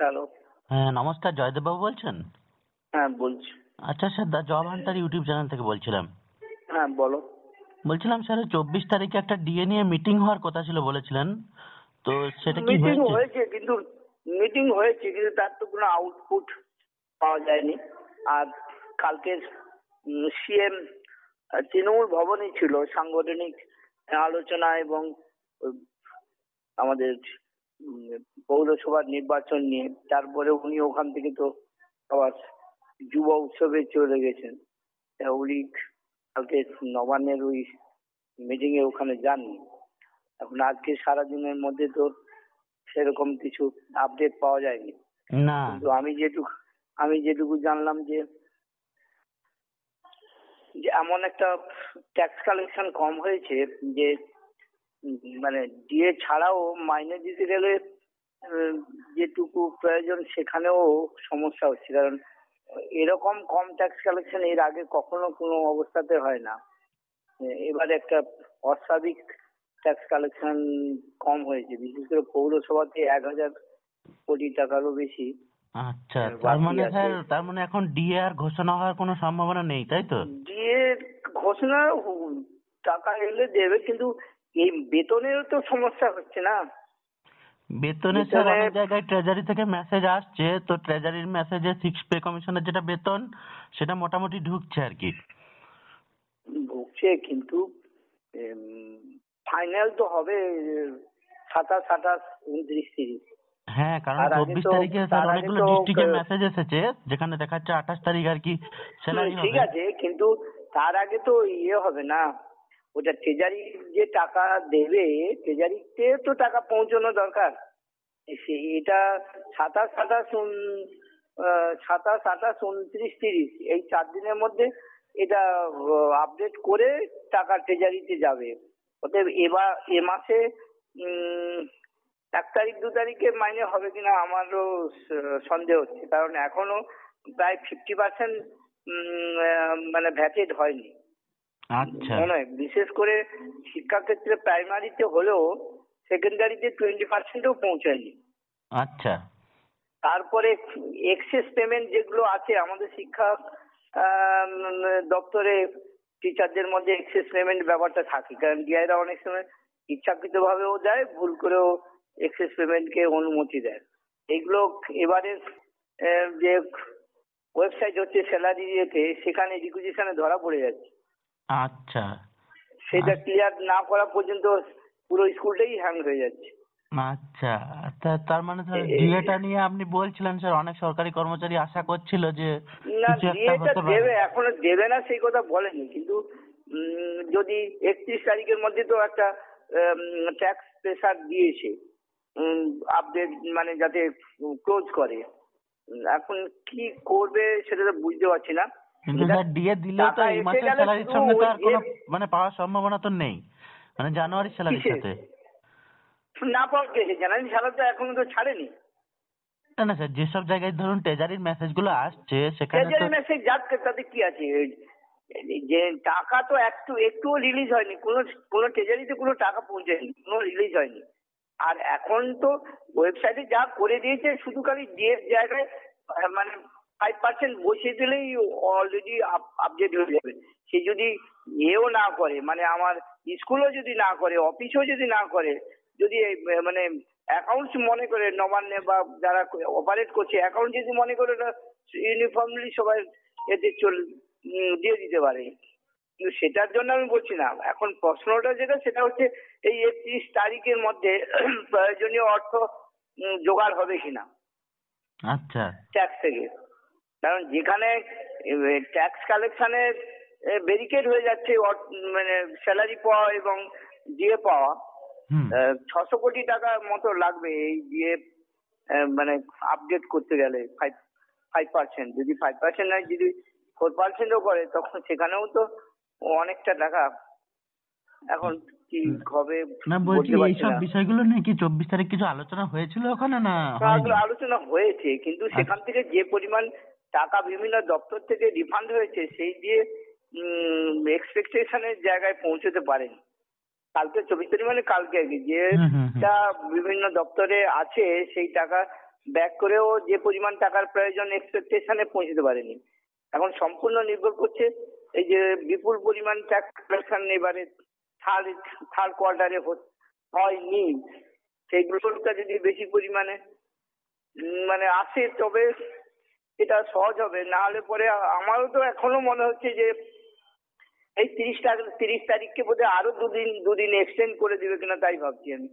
Hello হ্যাঁ নমস্কার জয়দেব বাবু বলছেন হ্যাঁ বলছি আচ্ছা sir the job hunter YouTube channel থেকে বলছিলাম হ্যাঁ বলো বলছিলাম স্যার চব্বিশ তারিখে একটা ডিএনএ মিটিং হওয়ার কথা ছিল বলেছিলেন তো সেটা কি মিটিং হয়েছে কিন্তু মিটিং হয়েছে কিন্তু তার তো কোনো আউটপুট পাওয়া যায়নি আর কালকে সিএম তৃণমূল ভবনই ছিল সাংগঠনিক আলোচনা এবং আমাদের পৌরসভার নির্বাচন নিয়ে তারপরে উনি ওখান থেকে তো আবার যুব উৎসবে চলে গেছেন উনি কালকে নবান্নের ওই মিটিং এ ওখানে যাননি এখন আজকে সারাদিনের মধ্যে তো সেরকম কিছু আপডেট পাওয়া যায়নি তো কিন্তু আমি যেটুকু আমি যেটুকু জানলাম যে যে এমন একটা ট্যাক্স কালেকশন কম হয়েছে যে মানে ডিএ ছাড়াও মাইনে দিতে গেলে যেটুকু প্রয়োজন সেখানেও সমস্যা হচ্ছে কারণ এরকম কম ট্যাক্স কালেকশন এর আগে কখনো কোনো অবস্থাতে হয় না এবার একটা অস্বাভাবিক ট্যাক্স কালেকশন কম হয়েছে বিশেষ করে পৌরসভাতে এক হাজার কোটি টাকারও বেশি আচ্ছা তার মানে স্যার তার মানে এখন ডিএ আর ঘোষণা হওয়ার কোনো সম্ভাবনা নেই তাই তো ডিএ ঘোষণা টাকা এলে দেবে কিন্তু এই বেতনের তো সমস্যা হচ্ছে না বেতনে স্যার অনেক জায়গায় ট্রেজারি থেকে মেসেজ আসছে তো ট্রেজারির মেসেজে সিক্স পে কমিশনের যেটা বেতন সেটা মোটামুটি ঢুকছে আর কি ঢুকছে কিন্তু ফাইনাল তো হবে সাতাশ আঠাশ উনত্রিশ তিরিশ হ্যাঁ কারণ চব্বিশ তারিখে স্যার অনেকগুলো ডিস্ট্রিক্টে মেসেজ এসেছে যেখানে দেখাচ্ছে আঠাশ তারিখ আর কি স্যালারি ঠিক আছে কিন্তু তার আগে তো ইয়ে হবে না ওটা ট্রেজারি যে টাকা দেবে ট্রেজারিতে তো টাকা পৌঁছানো দরকার এটা সাতাশ সাতাশ সাতাশ আঠাশ উনত্রিশ তিরিশ এই চার দিনের মধ্যে এটা আপডেট করে টাকা ট্রেজারিতে যাবে অতএব এবার এ মাসে এক তারিখ দু তারিখে মাইনে হবে কিনা আমারও সন্দেহ হচ্ছে কারণ এখনো প্রায় ফিফটি পার্সেন্ট মানে ভ্যাটেড হয়নি আচ্ছা নয় বিশেষ করে ক্ষেত্রে প্রাইমারিতে হলেও সেকেন্ডারিতে টোয়েন্টি পার্সেন্টও পৌঁছায়নি আচ্ছা তারপরে এক্সেস পেমেন্ট যেগুলো আছে আমাদের শিক্ষা দপ্তরে টিচারদের মধ্যে এক্সেস পেমেন্ট ব্যাপারটা থাকে কারণ ডিআইরা অনেক সময় ইচ্ছাকৃতভাবেও দেয় ভুল করেও এক্সেস পেমেন্টকে অনুমতি দেয় এগুলো এবারে যে ওয়েবসাইট হচ্ছে স্যালারি ইয়েতে সেখানে রিকুইজিশনে ধরা পড়ে যাচ্ছে আচ্ছা সেটা ক্লিয়ার না করা পর্যন্ত পুরো স্কুলটাই হ্যাং হয়ে যাচ্ছে আচ্ছা তা তার মানে স্যার ডিএটা নিয়ে আপনি বলছিলেন স্যার অনেক সরকারি কর্মচারী আশা করছিল যে না ডিএটা দেবে এখনো দেবে না সেই কথা বলেনি কিন্তু যদি একত্রিশ তারিখের মধ্যে তো একটা ট্যাক্স প্রেসার দিয়েছে আপডেট মানে যাতে ক্লোজ করে এখন কি করবে সেটা তো বুঝতে পারছি না কিন্তু স্যার ডিএ দিলেও তো এই মাসের স্যালারির সঙ্গে তো আর কোনো মানে পাওয়ার সম্ভাবনা তো নেই মানে জানুয়ারির স্যালারির সাথে না পাওয়া গেছে স্যালারি তো এখনো তো ছাড়েনি না না স্যার যেসব জায়গায় ধরুন ট্রেজারির মেসেজ গুলো আসছে সেখানে ট্রেজারির মেসেজ যাচ্ছে তাতে কি আছে যে টাকা তো একটু একটুও রিলিজ হয়নি কোনো কোনো ট্রেজারিতে কোনো টাকা পৌঁছায়নি কোনো রিলিজ হয়নি আর এখন তো ওয়েবসাইটে যা করে দিয়েছে শুধু খালি যে জায়গায় মানে ফাইভ পার্সেন্ট বসিয়ে দিলেই অলরেডি আপডেট হয়ে যাবে সে যদি ইয়েও না করে মানে আমার স্কুলও যদি না করে অফিসেও যদি না করে যদি মানে অ্যাকাউন্টস মনে করে নবান্নে বা যারা অপারেট করছে অ্যাকাউন্ট যদি মনে করে ইউনিফর্মলি সবাই এতে চল দিয়ে দিতে পারে কিন্তু সেটার জন্য আমি বলছি না এখন প্রশ্নটা যেটা সেটা হচ্ছে এই একত্রিশ তারিখের মধ্যে প্রয়োজনীয় অর্থ জোগাড় হবে কিনা আচ্ছা ট্যাক্স থেকে কারণ যেখানে ট্যাক্স কালেকশনের ব্যারিকেড হয়ে যাচ্ছে মানে স্যালারি পাওয়া এবং ডিএ পাওয়া ছশো কোটি টাকার মতো লাগবে এই ডিএ মানে আপডেট করতে গেলে ফাইভ ফাইভ পার্সেন্ট যদি ফাইভ পার্সেন্ট নয় যদি ফোর পার্সেন্টও করে তখন সেখানেও তো অনেকটা টাকা এখন কি হবে না বলছি এইসব বিষয়গুলো নিয়ে কি চব্বিশ তারিখ কিছু আলোচনা হয়েছিল ওখানে না আলোচনা হয়েছে কিন্তু আচ্ছা। সেখান থেকে যে পরিমাণ টাকা বিভিন্ন দপ্তর থেকে রিফান্ড হয়েছে সেই দিয়ে এক্সপেকটেশনের জায়গায় পৌঁছতে পারেন কালকে চব্বিশ তারিখ মানে কালকে আর কি যেটা বিভিন্ন দপ্তরে আছে সেই টাকা ব্যাক করেও যে পরিমাণ টাকার প্রয়োজন এক্সপেকটেশনে পৌঁছতে পারেনি এখন সম্পূর্ণ নির্ভর করছে এই যে বিপুল পরিমাণ ট্যাক্সেশন এবারে থার্ড থার্ড কোয়ার্টারে হয়নি সেইগুলোটা যদি বেশি পরিমাণে মানে আসে তবে এটা সহজ হবে না হলে পরে আমারও তো এখনো মনে হচ্ছে যে এই তিরিশ তিরিশ তারিখকে বোধ হয় আরো দুদিন দুদিন এক্সটেন্ড করে দিবে কিনা তাই ভাবছি আমি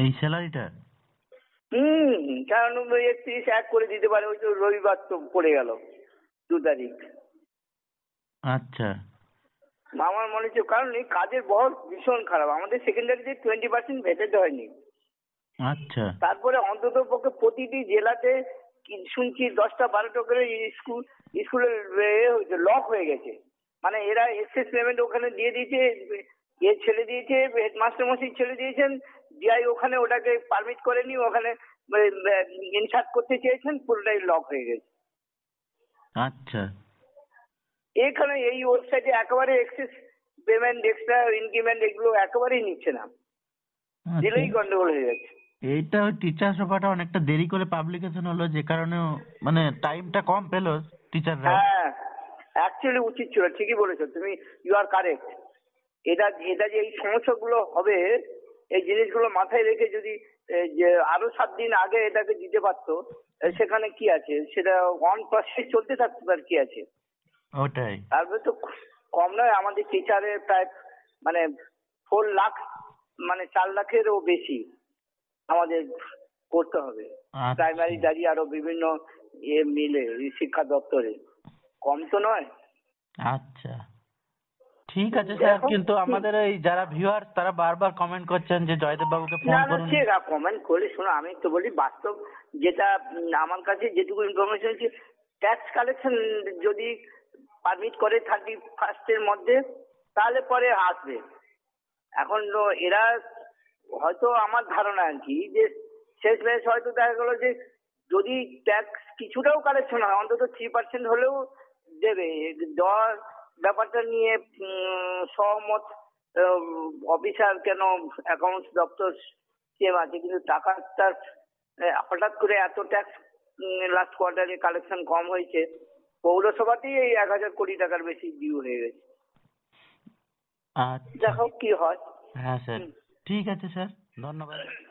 এই স্যালারিটা হম কারণ একত্রিশ এক করে দিতে পারে ওই তো রবিবার তো পড়ে গেল দু তারিখ আচ্ছা আমার মনে হচ্ছে কারণ এই কাজের বহর ভীষণ খারাপ আমাদের সেকেন্ডারিতে টোয়েন্টি পার্সেন্ট ভেটেতে হয়নি আচ্ছা তারপরে অন্তত পক্ষে প্রতিটি জেলাতে শুনছি দশটা বারোটা করে স্কুল স্কুলের লক হয়ে গেছে মানে এরা এক্সেস পেমেন্ট ওখানে দিয়ে দিয়েছে এ ছেড়ে দিয়েছে হেডমাস্টার মশাই ছেড়ে দিয়েছেন ডিআই ওখানে ওটাকে পারমিট করেনি ওখানে ইনসার্ট করতে চেয়েছেন পুরোটাই লক হয়ে গেছে আচ্ছা এখানে এই ওয়েবসাইটে একেবারে এক্সেস পেমেন্ট এক্সট্রা ইনক্রিমেন্ট এগুলো একেবারেই নিচ্ছে না আচ্ছা। দিলেই গন্ডগোল হয়ে যাচ্ছে এইটা টিচার সভাটা অনেকটা দেরি করে পাবলিকেশন হলো যে কারণে মানে টাইমটা কম পেলো টিচাররা হ্যাঁ অ্যাকচুয়ালি উচিত ছিল ঠিকই বলেছো তুমি ইউ আর কারেক্ট এটা এটা যে এই সমস্যাগুলো হবে এই জিনিসগুলো মাথায় রেখে যদি আরো সাত দিন আগে এটাকে দিতে পারতো সেখানে কি আছে সেটা ওয়ান পার্সেন্ট চলতে থাকতে আর কি আছে ওটাই তারপরে তো কম নয় আমাদের টিচারের প্রায় মানে ফোর লাখ মানে চার লাখেরও বেশি আমাদের করতে হবে প্রাইমারি আচ্ছা। দাঁড়িয়ে আরো বিভিন্ন ইয়ে মিলে শিক্ষা দপ্তরে কম তো নয় আচ্ছা ঠিক আছে স্যার কিন্তু আমাদের এই যারা ভিউয়ার তারা বারবার কমেন্ট করছেন যে জয়দেব বাবুকে ফোন করুন না কমেন্ট করলে শোনো আমি তো বলি বাস্তব যেটা আমার কাছে যেটুকু ইনফরমেশন আছে ট্যাক্স কালেকশন যদি পারমিট করে থার্টি ফার্স্টের মধ্যে তাহলে পরে আসবে এখন এরা হয়তো আমার ধারণা আর কি যে শেষ শেষমেশ হয়তো দেখা গেলো যে যদি ট্যাক্স কিছুটাও কালেকশন হয় অন্তত থ্রি পার্সেন্ট হলেও দেবে দেওয়ার ব্যাপারটা নিয়ে সহমত অফিসার কেন অ্যাকাউন্টস দপ্তর সেম আছে কিন্তু টাকাটা হঠাৎ করে এত ট্যাক্স লাস্ট কোয়ার্টারে কালেকশন কম হয়েছে পৌরসভাতেই এই এক হাজার কোটি টাকার বেশি ডিউ হয়ে গেছে দেখো আচ্ছা। হোক কি হয় হ্যাঁ স্যার ঠিক আছে স্যার ধন্যবাদ